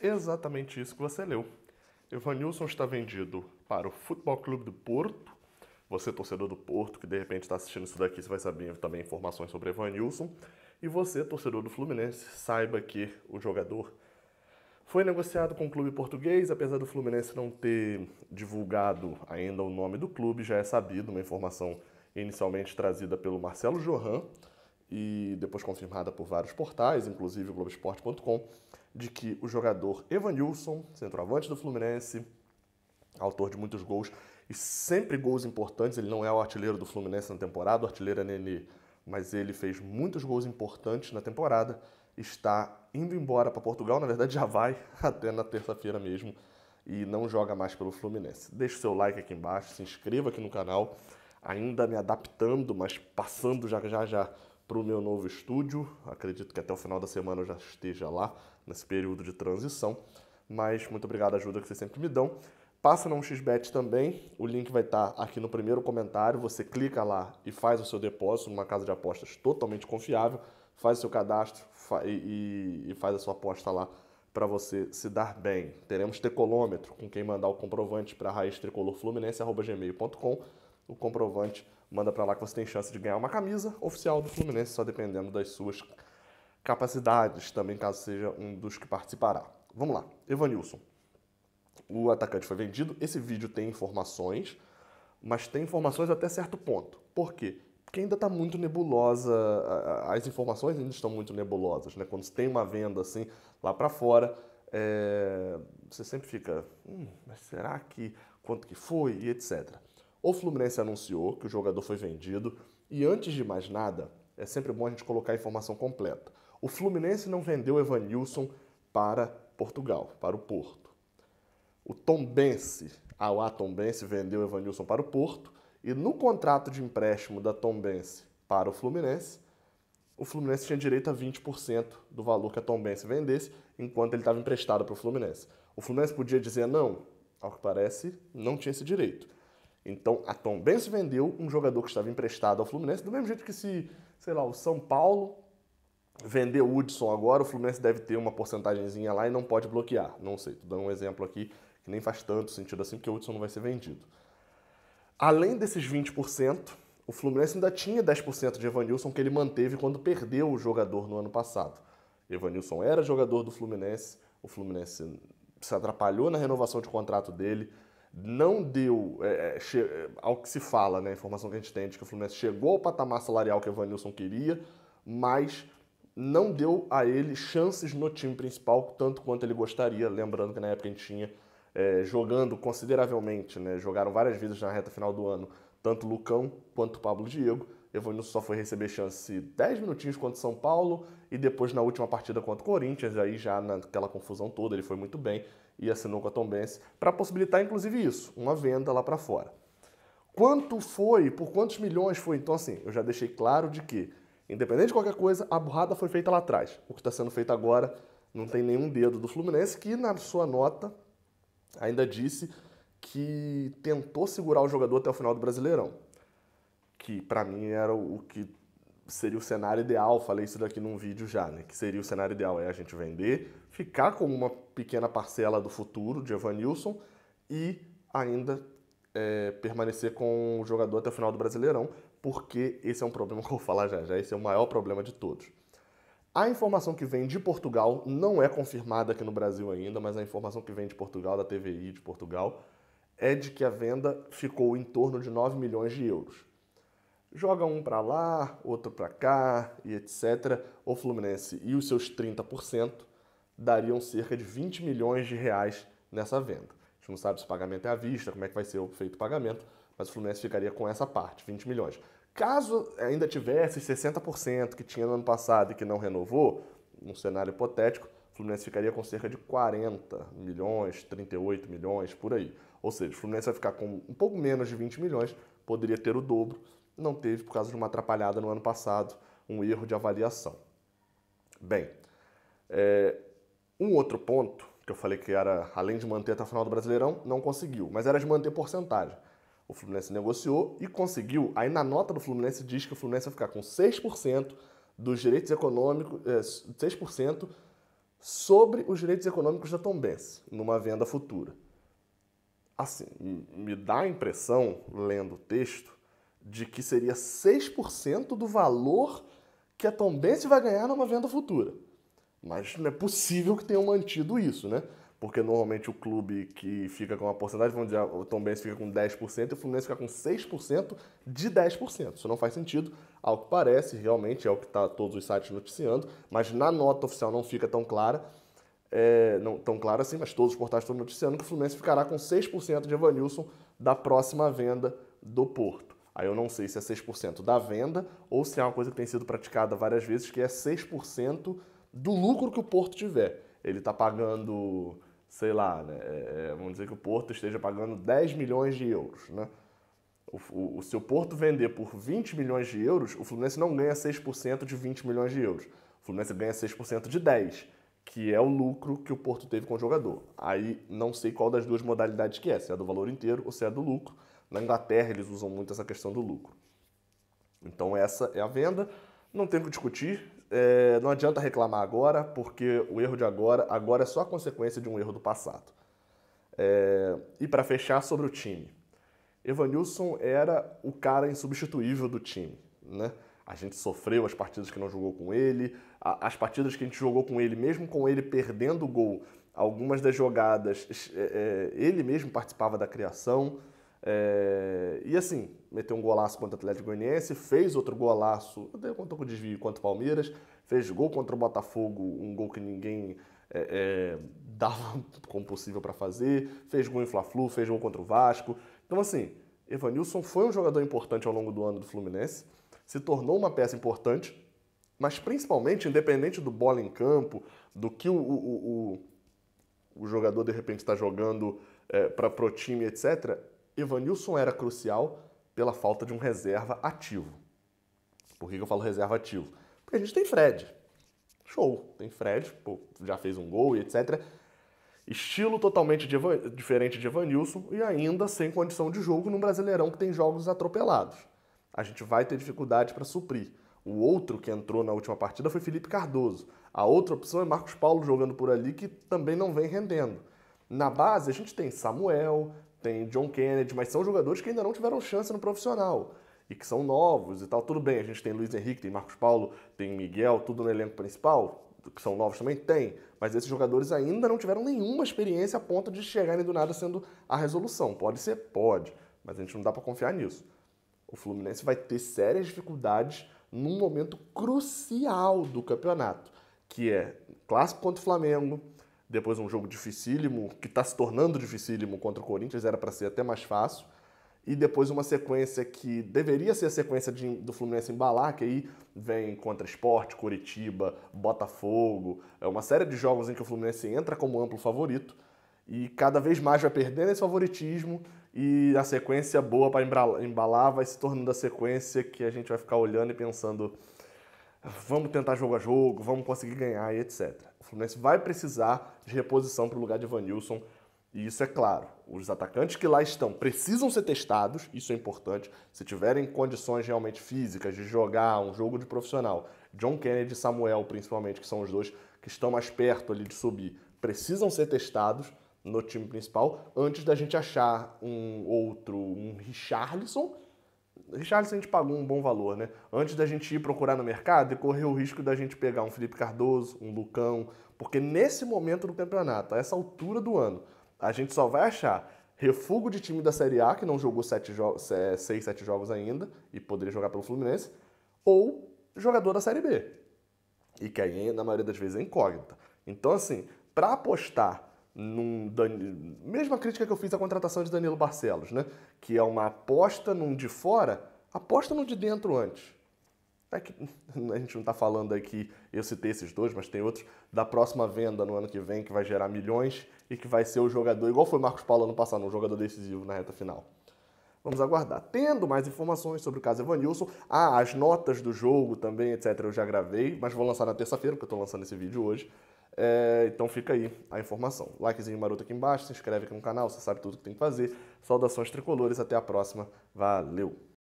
exatamente isso que você leu. Evanilson está vendido para o Futebol Clube do Porto. Você, torcedor do Porto, que de repente está assistindo isso daqui, você vai saber também informações sobre Evanilson. E você, torcedor do Fluminense, saiba que o jogador foi negociado com o clube português, apesar do Fluminense não ter divulgado ainda o nome do clube, já é sabido, uma informação inicialmente trazida pelo Marcelo Johan, e depois confirmada por vários portais, inclusive o Globoesporte.com, de que o jogador Evanilson, centroavante do Fluminense, autor de muitos gols e sempre gols importantes, ele não é o artilheiro do Fluminense na temporada, o artilheiro é Nenê, mas ele fez muitos gols importantes na temporada, está indo embora para Portugal, na verdade já vai até na terça-feira mesmo e não joga mais pelo Fluminense. Deixe seu like aqui embaixo, se inscreva aqui no canal, ainda me adaptando, mas passando já já já para o meu novo estúdio. Acredito que até o final da semana eu já esteja lá, nesse período de transição. Mas muito obrigado a ajuda que vocês sempre me dão. Passa no xbet também, o link vai estar aqui no primeiro comentário. Você clica lá e faz o seu depósito numa casa de apostas totalmente confiável, faz o seu cadastro e, e faz a sua aposta lá para você se dar bem. Teremos tecolômetro com quem mandar o comprovante para raiz tricolor fluminense@gmail.com. O comprovante manda para lá que você tem chance de ganhar uma camisa oficial do Fluminense, só dependendo das suas capacidades, também caso seja um dos que participará. Vamos lá, Evanilson. O atacante foi vendido. Esse vídeo tem informações, mas tem informações até certo ponto. Por quê? Porque ainda está muito nebulosa, as informações ainda estão muito nebulosas. Né? Quando tem uma venda assim lá para fora, é... você sempre fica, hum, mas será que quanto que foi e etc. O Fluminense anunciou que o jogador foi vendido e, antes de mais nada, é sempre bom a gente colocar a informação completa. O Fluminense não vendeu Evanilson para Portugal, para o Porto. O Tombense, a UA Tombense, vendeu Evanilson para o Porto e no contrato de empréstimo da Tombense para o Fluminense, o Fluminense tinha direito a 20% do valor que a Tombense vendesse enquanto ele estava emprestado para o Fluminense. O Fluminense podia dizer não? Ao que parece, não tinha esse direito. Então a Tom Benz vendeu um jogador que estava emprestado ao Fluminense, do mesmo jeito que se, sei lá, o São Paulo vender o Hudson agora, o Fluminense deve ter uma porcentagemzinha lá e não pode bloquear. Não sei, tô dando um exemplo aqui que nem faz tanto sentido assim, porque o Hudson não vai ser vendido. Além desses 20%, o Fluminense ainda tinha 10% de Evanilson que ele manteve quando perdeu o jogador no ano passado. Evanilson era jogador do Fluminense, o Fluminense se atrapalhou na renovação de contrato dele, não deu é, é, é, ao que se fala, né, a informação que a gente tem é de que o Fluminense chegou ao patamar salarial que o Evanilson queria, mas não deu a ele chances no time principal tanto quanto ele gostaria. Lembrando que na época a gente tinha é, jogando consideravelmente, né, jogaram várias vezes na reta final do ano, tanto Lucão quanto Pablo Diego. Evanilson só foi receber chance 10 minutinhos contra o São Paulo e depois na última partida contra o Corinthians, aí já naquela confusão toda, ele foi muito bem e assinou com a Tombense para possibilitar inclusive isso, uma venda lá para fora. Quanto foi, por quantos milhões foi? Então assim, eu já deixei claro de que, independente de qualquer coisa, a burrada foi feita lá atrás. O que está sendo feito agora não tem nenhum dedo do Fluminense que na sua nota ainda disse que tentou segurar o jogador até o final do Brasileirão que para mim era o que seria o cenário ideal, falei isso daqui num vídeo já, né? Que seria o cenário ideal é a gente vender, ficar com uma pequena parcela do futuro de Evanilson e ainda é, permanecer com o jogador até o final do Brasileirão, porque esse é um problema que eu vou falar já já, esse é o maior problema de todos. A informação que vem de Portugal não é confirmada aqui no Brasil ainda, mas a informação que vem de Portugal, da TVI de Portugal, é de que a venda ficou em torno de 9 milhões de euros joga um para lá, outro para cá e etc. O Fluminense e os seus 30% dariam cerca de 20 milhões de reais nessa venda. A gente não sabe se o pagamento é à vista, como é que vai ser o feito o pagamento, mas o Fluminense ficaria com essa parte, 20 milhões. Caso ainda tivesse 60% que tinha no ano passado e que não renovou, num cenário hipotético, o Fluminense ficaria com cerca de 40 milhões, 38 milhões, por aí. Ou seja, o Fluminense vai ficar com um pouco menos de 20 milhões, poderia ter o dobro não teve por causa de uma atrapalhada no ano passado, um erro de avaliação. Bem, é, um outro ponto que eu falei que era, além de manter até a final do Brasileirão, não conseguiu, mas era de manter porcentagem. O Fluminense negociou e conseguiu. Aí na nota do Fluminense diz que o Fluminense vai ficar com 6% dos direitos econômicos, é, 6% sobre os direitos econômicos da Tombense, numa venda futura. Assim, me dá a impressão, lendo o texto, de que seria 6% do valor que a Tombense vai ganhar numa venda futura. Mas não é possível que tenham mantido isso, né? Porque normalmente o clube que fica com uma porcentagem, vamos dizer, o Tombense fica com 10% e o Fluminense fica com 6% de 10%. Isso não faz sentido, ao que parece, realmente é o que está todos os sites noticiando, mas na nota oficial não fica tão clara, é, não tão clara assim, mas todos os portais estão noticiando que o Fluminense ficará com 6% de Evanilson da próxima venda do Porto. Aí eu não sei se é 6% da venda ou se é uma coisa que tem sido praticada várias vezes, que é 6% do lucro que o porto tiver. Ele está pagando, sei lá, né, é, é, vamos dizer que o porto esteja pagando 10 milhões de euros. Né? O, o, se o porto vender por 20 milhões de euros, o Fluminense não ganha 6% de 20 milhões de euros. O Fluminense ganha 6% de 10 que é o lucro que o Porto teve com o jogador. Aí não sei qual das duas modalidades que é, se é do valor inteiro ou se é do lucro. Na Inglaterra, eles usam muito essa questão do lucro. Então, essa é a venda. Não tem o que discutir. É, não adianta reclamar agora, porque o erro de agora, agora é só a consequência de um erro do passado. É, e para fechar sobre o time. Evanilson era o cara insubstituível do time. Né? A gente sofreu as partidas que não jogou com ele, as partidas que a gente jogou com ele, mesmo com ele perdendo o gol, algumas das jogadas, é, é, ele mesmo participava da criação. É, e assim, meteu um golaço contra o Atlético Goianiense, fez outro golaço, até contou com o desvio contra o Palmeiras, fez gol contra o Botafogo, um gol que ninguém é, é, dava como possível para fazer, fez gol em Fla-Flu, fez gol contra o Vasco. Então assim, Evanilson foi um jogador importante ao longo do ano do Fluminense, se tornou uma peça importante, mas principalmente, independente do bola em campo, do que o, o, o, o jogador de repente está jogando é, para pro time, etc., Evanilson era crucial pela falta de um reserva ativo. Por que eu falo reserva ativo? Porque a gente tem Fred. Show, tem Fred, pô, já fez um gol e etc. Estilo totalmente de Evan... diferente de Evanilson e ainda sem condição de jogo num Brasileirão que tem jogos atropelados. A gente vai ter dificuldade para suprir. O outro que entrou na última partida foi Felipe Cardoso. A outra opção é Marcos Paulo jogando por ali, que também não vem rendendo. Na base, a gente tem Samuel, tem John Kennedy, mas são jogadores que ainda não tiveram chance no profissional e que são novos e tal. Tudo bem, a gente tem Luiz Henrique, tem Marcos Paulo, tem Miguel, tudo no elenco principal, que são novos também, tem. Mas esses jogadores ainda não tiveram nenhuma experiência a ponto de chegarem do nada sendo a resolução. Pode ser? Pode, mas a gente não dá para confiar nisso. O Fluminense vai ter sérias dificuldades num momento crucial do campeonato, que é clássico contra o Flamengo, depois um jogo dificílimo, que está se tornando dificílimo contra o Corinthians, era para ser até mais fácil. E depois uma sequência que deveria ser a sequência de, do Fluminense embalar, que aí vem contra Esporte, Curitiba, Botafogo. É uma série de jogos em que o Fluminense entra como amplo favorito e cada vez mais vai perdendo esse favoritismo e a sequência boa para embalar vai se tornando a sequência que a gente vai ficar olhando e pensando vamos tentar jogo a jogo, vamos conseguir ganhar e etc. O Fluminense vai precisar de reposição para o lugar de Vanilson, e isso é claro. Os atacantes que lá estão precisam ser testados, isso é importante. Se tiverem condições realmente físicas de jogar um jogo de profissional, John Kennedy e Samuel, principalmente, que são os dois que estão mais perto ali de subir, precisam ser testados no time principal antes da gente achar um outro, um Richarlison Richarlison a gente pagou um bom valor, né? Antes da gente ir procurar no mercado e correr o risco da gente pegar um Felipe Cardoso, um Lucão, porque nesse momento do campeonato, a essa altura do ano, a gente só vai achar refúgio de time da Série A, que não jogou sete jo seis, sete jogos ainda e poderia jogar pelo Fluminense, ou jogador da Série B. E que aí, na maioria das vezes, é incógnita. Então, assim, para apostar num Dan... mesma crítica que eu fiz à contratação de Danilo Barcelos, né? Que é uma aposta num de fora, aposta num de dentro antes. É que a gente não está falando aqui, eu citei esses dois, mas tem outros, da próxima venda no ano que vem que vai gerar milhões e que vai ser o jogador, igual foi Marcos Paulo ano passado, um jogador decisivo na reta final. Vamos aguardar. Tendo mais informações sobre o caso Evanilson, ah, as notas do jogo também, etc., eu já gravei, mas vou lançar na terça-feira, porque eu estou lançando esse vídeo hoje. É, então fica aí a informação. Likezinho maroto aqui embaixo, se inscreve aqui no canal, você sabe tudo o que tem que fazer. Saudações tricolores, até a próxima. Valeu!